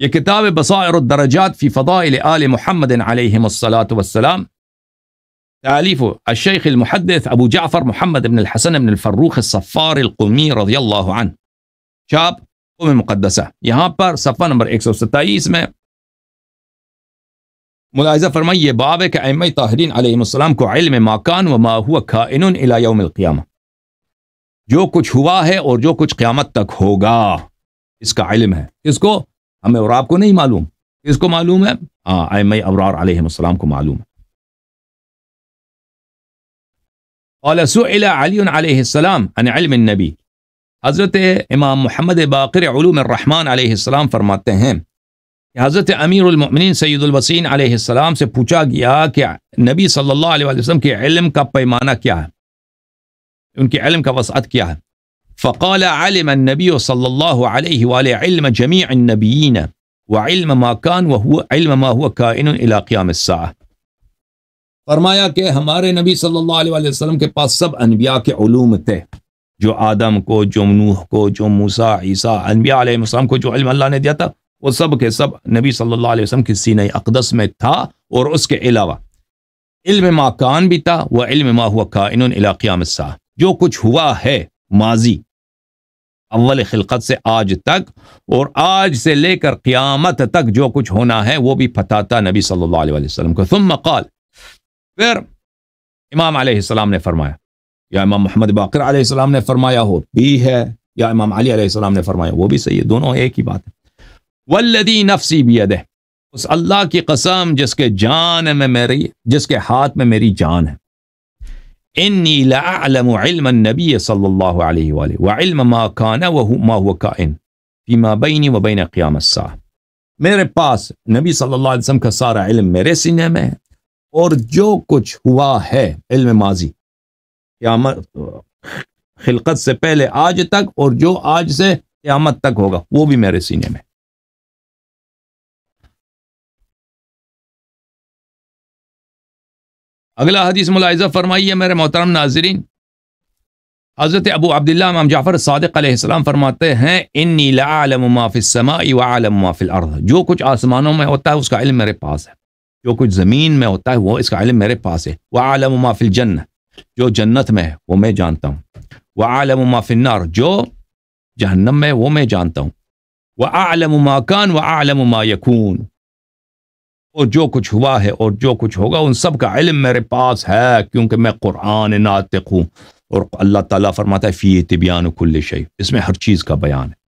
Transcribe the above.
ये किताब बसारदरजात फ़ी फ़दाइल आल मोहम्मद वसलाम तालीफ़ अशेख महदस अबू जाफ़र मोहम्मद इबन हसन इबन फ़र्रूख सफ़ार रजी अल्लाह उम मुक़दसा यहाँ पर सफ़ा नंबर एक सौ सत्ताईस में मुलायजा फरमाई बाब के अम तहरीन आलम को इल्म माकान व मा हुआ खाइन जो कुछ हुआ है और जो कुछ क़्यामत तक होगा इसका इल्म है इसको हमें और आपको नहीं मालूम किसको मालूम है हाँ आम अबरार आलम को मालूम है नबी हज़रत इमाम महमद मोहम्मद आसमाम फरमाते हैं कि हज़रत अमीरमिन सैदुलवसिन आसमाम से पूछा गया कि नबी सल्ला वसम के इल्म का पैमाना क्या है उनके इल्म का वसात क्या है फ़काल आलम नबी सल्ला इल्म जमी नबीन व इल्म माकान वल्म मा हुआ कान इलाक़्याम फरमाया कि हमारे नबी सल्लल्लाहु अलैहि वसल्लम के पास सब अनबिया के ूम थे जो आदम को जो नूह को जो मूसा ईसा अनबिया अलैहिस्सलाम को जो इल्म अल्लाह ने दिया था वो सब के सब नबी सल्लल्लाहु अलैहि वसल्लम के सीने अकदस में था और उसके अलावा इल्म माकान भी था वह इल्म मा हुआ कान इलाक़्याम जो कुछ हुआ है माजी अव्वल खिलकत से आज तक और आज से लेकर क़्यामत तक जो कुछ होना है वो भी फताता नबी सल्लल्लाहु अलैहि वसल्लम को तुम मकाल फिर इमाम आसमाम ने फरमाया या इमाम मोहम्मद बाकर आसमाम ने फरमाया हो भी है या इमाम अली आसमाम ने फरमाया वो भी सही है दोनों एक ही बात है वल्लदी नफसी भी अदह उस अल्लाह की कसम जिसके जान में मेरी जिसके हाथ में मेरी जान है इन्नी लालमी सल्ला वम माकाना व मा हुआ कान फ़ीमा बैनी व बैन क़्यामसा मेरे पास नबी सल्लल्लाहु अलैहि वसल्लम का सारा इल्म मेरे सीने में है और जो कुछ हुआ है इल्म माजी क्यामत खिलकत से पहले आज तक और जो आज से क्यामत तक होगा वो भी मेरे सीने में अगला हदीस मुलायजा फरमाइए मेरे मोहतरम नाजरीन हज़रत अबू अब्दुल्ला इमाम जाफ़र सदक़ फरमाते हैं इन नीलाफ़िलमाफ़िल जो कुछ आसमानों में होता है उसका इल्म मेरे पास है जो कुछ ज़मीन में होता है वो इसका इल्म मेरे पास है वह आलमाफिल जन्न जो जन्नत में है वो मैं जानता हूँ वह आलम माफिनार जो जहन्नम में वो मैं जानता हूँ वह आलम व आलमा मा यकून और जो कुछ हुआ है और जो कुछ होगा उन सब का इलम मेरे पास है क्योंकि मैं कुरान नातिक हूँ और अल्लाह ताला फरमाता है फ़ी तबियान कुल्ले शही इसमें हर चीज़ का बयान है